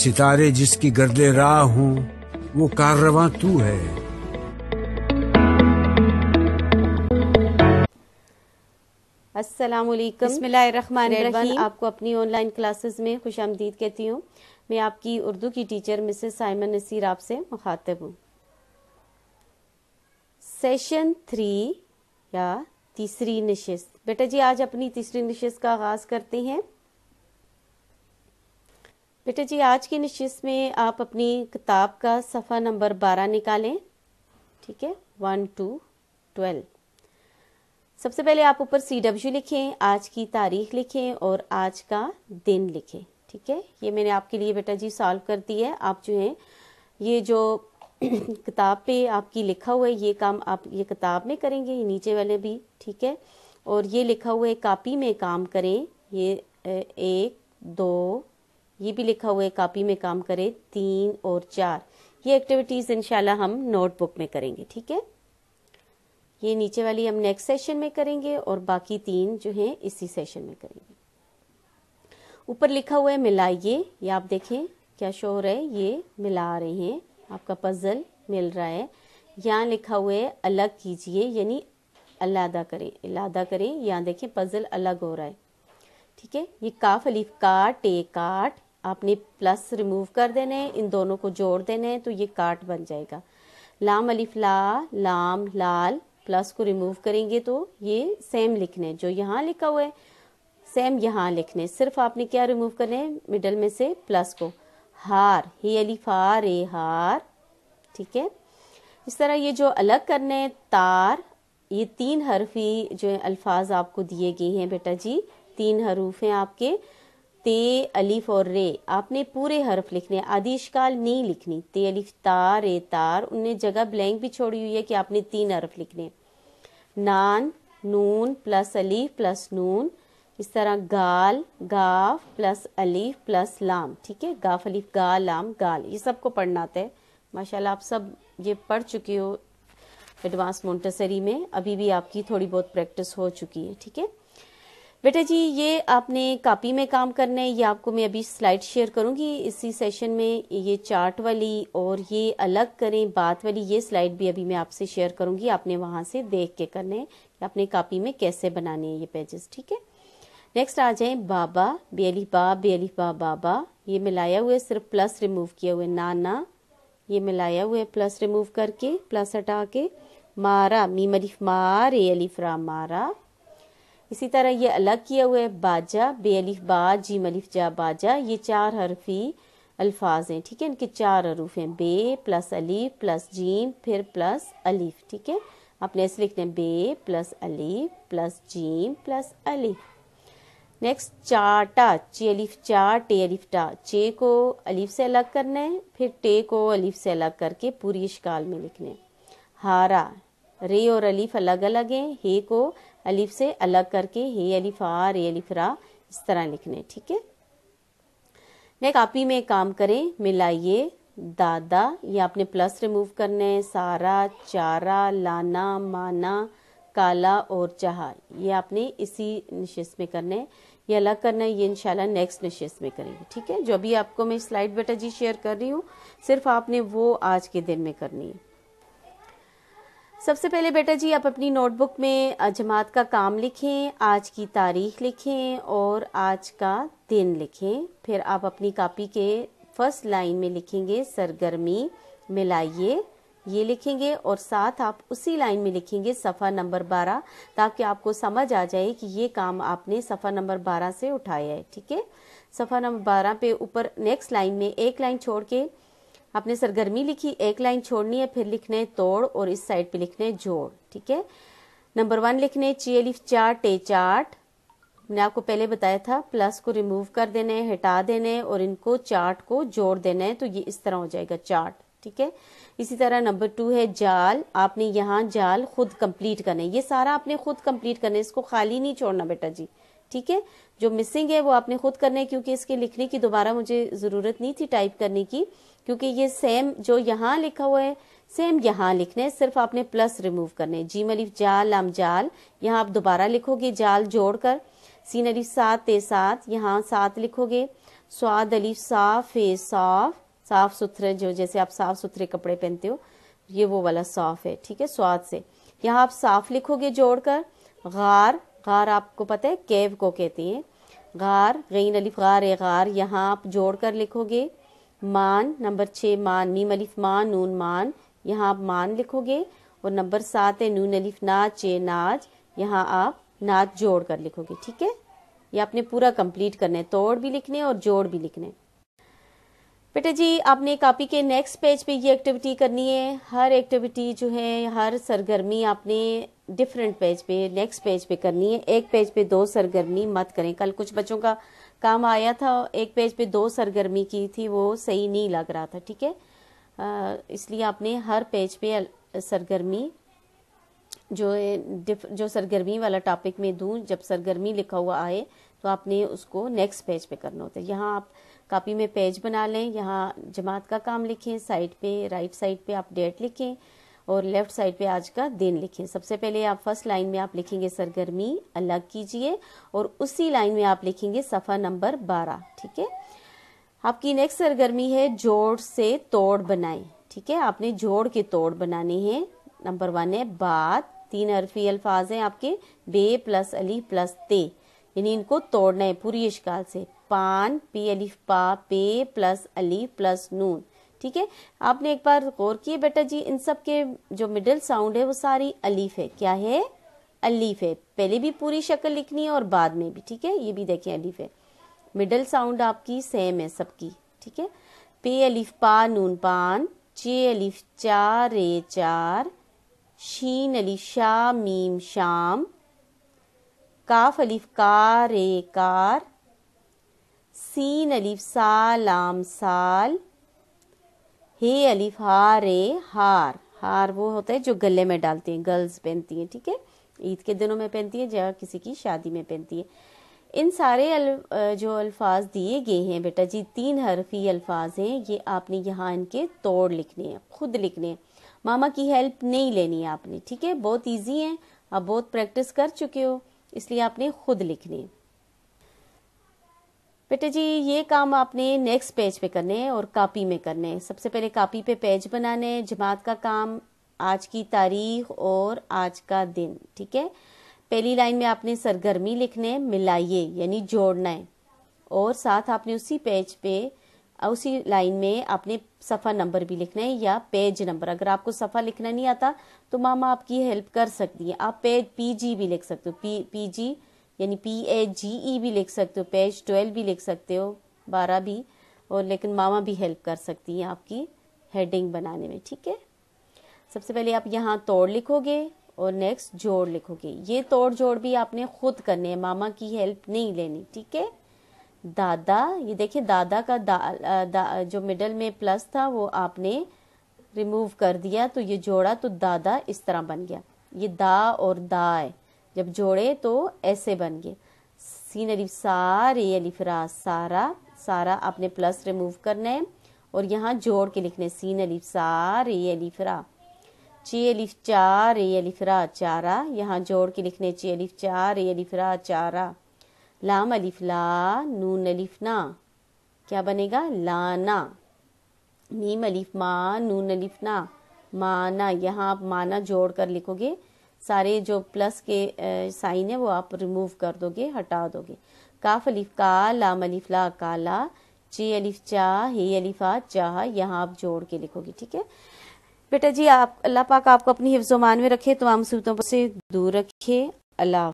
सितारे जिसकी गर्दे राह हूं वो कारवा तू है अस्सलाम आपको अपनी ऑनलाइन क्लासेस में खुश आमदीद कहती हूँ मैं आपकी उर्दू की टीचर मिसेस साइमन नसीर आपसे मुखातब हूँ सेशन थ्री या तीसरी नशस्त बेटा जी आज अपनी तीसरी नशस्त का आगाज़ करते हैं बेटा जी आज की निश्चित में आप अपनी किताब का सफ़ा नंबर बारह निकालें ठीक है वन टू ट्वेल्व सबसे पहले आप ऊपर सी डब्ल्यू लिखें आज की तारीख लिखें और आज का दिन लिखें ठीक है ये मैंने आपके लिए बेटा जी सॉल्व कर दी है आप जो है ये जो किताब पे आपकी लिखा हुआ है ये काम आप ये किताब में करेंगे ये नीचे वाले भी ठीक है और ये लिखा हुआ है कापी में काम करें ये एक दो ये भी लिखा हुआ है कापी में काम करें तीन और चार ये एक्टिविटीज़ इनशाला हम नोटबुक में करेंगे ठीक है ये नीचे वाली हम नेक्स्ट सेशन में करेंगे और बाकी तीन जो हैं इसी सेशन में करेंगे ऊपर लिखा हुआ है मिलाइए ये आप देखें क्या शो है ये मिला रहे हैं आपका पजल मिल रहा है यहाँ लिखा हुआ है अलग कीजिए यानी अलादा करें अलादा करें यहाँ देखें पजल अलग हो रहा है ठीक है ये काफ अलीफ का टे काट आपने प्लस रिमूव कर देने इन दोनों को जोड़ देने तो ये काट बन जाएगा लाम अलिफ ला लाम लाल प्लस को रिमूव करेंगे तो ये सेम लिखने जो यहाँ लिखा हुआ है सेम यहाँ लिखने सिर्फ आपने क्या रिमूव करने मिडल में से प्लस को हार ही अलिफ आ रे हार ठीक है इस तरह ये जो अलग करने तार ये तीन हरफी जो अल्फाज आपको दिए गए हैं बेटा जी तीन हरूफ हैं आपके ते अलिफ और रे आपने पूरे हर्फ लिखने आदिश काल नहीं लिखनी ते अलिफ तार रे तार उनने जगह ब्लैंक भी छोड़ी हुई है कि आपने तीन हर्फ लिखने नान नून प्लस अलीफ प्लस नून इस तरह गाल गाफ प्लस अलीफ प्लस लाम ठीक है गाफ अलीफ गा लाम गाल ये सबको पढ़ना आता है माशाल्लाह आप सब ये पढ़ चुके हो एडवांस मोन्टेसरी में अभी भी आपकी थोड़ी बहुत प्रैक्टिस हो चुकी है ठीक है बेटा जी ये आपने कापी में काम करना है ये आपको मैं अभी स्लाइड शेयर करूंगी इसी सेशन में ये चार्ट वाली और ये अलग करें बात वाली ये स्लाइड भी अभी मैं आपसे शेयर करूंगी आपने वहां से देख के करने है अपने कापी में कैसे बनाने हैं ये पेजेस ठीक है नेक्स्ट आ जाए बाबा बेली बा बेली बा बाबा ये मिलाया हुआ है सिर्फ प्लस रिमूव किया हुआ नाना ये मिलाया हुआ है प्लस रिमूव करके प्लस हटा के मारा मीम अलीफ मारे अलीफ रा मारा इसी तरह ये अलग किया हुआ है बाजा बे अलिफ बा जीम अलिफ जा बाजा ये चार हरफी अल्फाज हैं ठीक है इनके चार हरूफ हैं बे प्लस अलीफ प्लस जीम फिर प्लस अलीफ ठीक है आपने ऐसे लिखना है बे प्लस अलीफ प्लस जीम प्लस अलीफ नेक्स्ट चाटा चे अलीफ चा टे अलीफ टा चे को अलीफ से अलग करना है फिर टे को अलीफ से अलग करके पूरी इश्काल में लिखना है हारा रे और अलीफ अलग अलग हैं हे को अलिफ से अलग करके हे अलिफ आ रे अलिफ रा इस तरह लिखने ठीक है आप ही में काम करें मिलाइए दादा ये आपने प्लस रिमूव करने है सारा चारा लाना माना काला और चहा ये आपने इसी नशस्त में करना है ये अलग करना है ये इंशाल्लाह नेक्स्ट नशस्त में करेंगे ठीक है जो भी आपको मैं स्लाइड बेटा जी शेयर कर रही हूँ सिर्फ आपने वो आज के दिन में करनी है सबसे पहले बेटा जी आप अपनी नोटबुक में जमात का काम लिखें आज की तारीख लिखें और आज का दिन लिखें फिर आप अपनी कापी के फर्स्ट लाइन में लिखेंगे सरगर्मी मिलाइए ये लिखेंगे और साथ आप उसी लाइन में लिखेंगे सफ़ा नंबर बारह ताकि आपको समझ आ जाए कि ये काम आपने सफ़ा नंबर बारह से उठाया है ठीक है सफ़ा नंबर बारह पे ऊपर नेक्स्ट लाइन में एक लाइन छोड़ के आपने सरगर्मी लिखी एक लाइन छोड़नी है फिर लिखने तोड़ और इस साइड पे लिखने जोड़ ठीक है नंबर वन लिखने ची लिफ चार टे चार्ट मैंने आपको पहले बताया था प्लस को रिमूव कर देने हटा देने और इनको चार्ट को जोड़ देना है तो ये इस तरह हो जाएगा चार्ट ठीक है इसी तरह नंबर टू है जाल आपने यहाँ जाल खुद कंप्लीट करना है ये सारा आपने खुद कंप्लीट करना है इसको खाली नहीं छोड़ना बेटा जी ठीक है जो मिसिंग है वो आपने खुद करने क्योंकि इसके लिखने की दोबारा मुझे जरूरत नहीं थी टाइप करने की क्योंकि ये सेम जो यहाँ लिखा हुआ है सेम यहाँ लिखने सिर्फ आपने प्लस रिमूव करने जीम अलीफ जाल लम जाल यहाँ आप दोबारा लिखोगे जाल जोड़कर सीन अलीफ सात ते सात यहाँ सात लिखोगे स्वाद अलीफ साफ ए साफ साफ सुथरे जो जैसे आप साफ सुथरे कपड़े पहनते हो ये वो वाला साफ है ठीक है स्वाद से यहाँ आप साफ लिखोगे जोड़कर गार गार आपको पता है केव को कहती है गार गईन अलिफ गार ए गार यहाँ आप जोड़ कर लिखोगे मान नंबर छः मान मीम अलिफ मान नून मान यहाँ आप मान लिखोगे और नंबर सात है नून अलिफ नाच चे नाच यहाँ आप नाच जोड़ कर लिखोगे ठीक है ये आपने पूरा कंप्लीट करना है तोड़ भी लिखने और जोड़ भी लिखने बेटा जी आपने कापी के नेक्स्ट पेज पे ये एक्टिविटी करनी है हर एक्टिविटी जो है हर सरगर्मी आपने डिफरेंट पेज पे नेक्स्ट पेज पे करनी है एक पेज पे दो सरगर्मी मत करें कल कुछ बच्चों का काम आया था एक पेज पे दो सरगर्मी की थी वो सही नहीं लग रहा था ठीक है इसलिए आपने हर पेज पे सरगर्मी जो जो सरगर्मी वाला टॉपिक में दूँ जब सरगर्मी लिखा हुआ आए तो आपने उसको नेक्स्ट पेज पे करना होता है यहाँ आप कापी में पेज बना लें यहाँ जमात का काम लिखें साइड पे राइट साइड पे आप डेट लिखें और लेफ्ट साइड पे आज का दिन लिखें सबसे पहले आप फर्स्ट लाइन में आप लिखेंगे सरगर्मी अलग कीजिए और उसी लाइन में आप लिखेंगे सफ़ा नंबर बारह ठीक है आपकी नेक्स्ट सरगर्मी है जोड़ से तोड़ बनाएं ठीक है आपने जोड़ के तोड़ बनाने हैं नंबर वन है बात तीन अरफी अल्फाज हैं आपके बे प्लस अली प्लस ते यानी इनको तोड़ना है पूरी इश्काल से पान पे अलीफ पा पे प्लस अली प्लस नून ठीक है आपने एक बार गौर किए बेटा जी इन सब के जो मिडिल साउंड है वो सारी अलीफ है क्या है अलीफ है पहले भी पूरी शक्ल लिखनी है और बाद में भी ठीक है ये भी देखें अलीफ है मिडल साउंड आपकी सेम है सबकी ठीक है पे अलीफ पा नून पान चे अलीफ चार रे चार शीन अलीफ शाह मीम शाम काफ अलीफ का रे कार सीन अलीफ सालाम साल हे अलिफ हारे हार हार वो होता है जो गले में डालती हैं गर्ल्स पहनती हैं ठीक है ईद के दिनों में पहनती है या किसी की शादी में पहनती है इन सारे अल, जो अल्फाज दिए गए हैं बेटा जी तीन हरफी अल्फाज हैं ये आपने यहाँ इनके तोड़ लिखने हैं खुद लिखने हैं मामा की हेल्प नहीं लेनी है आपने ठीक है बहुत ईजी है आप बहुत प्रैक्टिस कर चुके हो इसलिए आपने खुद लिखने हैं बेटे जी ये काम आपने नेक्स्ट पेज पे करने हैं और कापी में करने हैं सबसे पहले कापी पे पेज बनाने हैं जमात का काम आज की तारीख और आज का दिन ठीक है पहली लाइन में आपने सरगर्मी लिखने मिलाइए यानी जोड़ना है और साथ आपने उसी पेज पे उसी लाइन में आपने सफ़ा नंबर भी लिखना है या पेज नंबर अगर आपको सफ़ा लिखना नहीं आता तो मामा आपकी हेल्प कर सकती है आप पेज पीजी भी लिख सकते हो पी पीजी यानी पी ए जी ई भी लिख सकते हो पेज ट्वेल्व भी लिख सकते हो बारह भी और लेकिन मामा भी हेल्प कर सकती हैं आपकी हेडिंग बनाने में ठीक है सबसे पहले आप यहाँ तोड़ लिखोगे और नेक्स्ट जोड़ लिखोगे ये तोड़ जोड़ भी आपने खुद करने है मामा की हेल्प नहीं लेनी ठीक है दादा ये देखिए दादा का दा, दा, जो मिडल में प्लस था वो आपने रिमूव कर दिया तो ये जोड़ा तो दादा इस तरह बन गया ये दा और दा है जब जोड़े तो ऐसे बन गए सीन अलिफ सारे अलिफ रा सारा सारा आपने प्लस रिमूव करना है और यहाँ जोड़ के लिखने सीन अलिफ सारे रे अलिफ रा ची अलिफ चार ए अलिफ रा चारा यहाँ जोड़ के लिखने ची अलिफ चार ए अलिफ रा चारा लाम अलिफ ला नून अलिफ ना क्या बनेगा लाना नीम अलिफ मा नून अलिफ ना माना यहाँ आप माना जोड़ कर लिखोगे सारे जो प्लस के साइन है वो आप रिमूव कर दोगे हटा दोगे काफ अलिफ का लाम अलिफ ला काला ची अलिफ चाह हे अलिफा चाह यहाँ आप जोड़ के लिखोगे ठीक है बेटा जी आप अल्लाह पाक आपको अपनी हिफ्जोमान में रखे तमाम सूतों से दूर रखे अल्लाह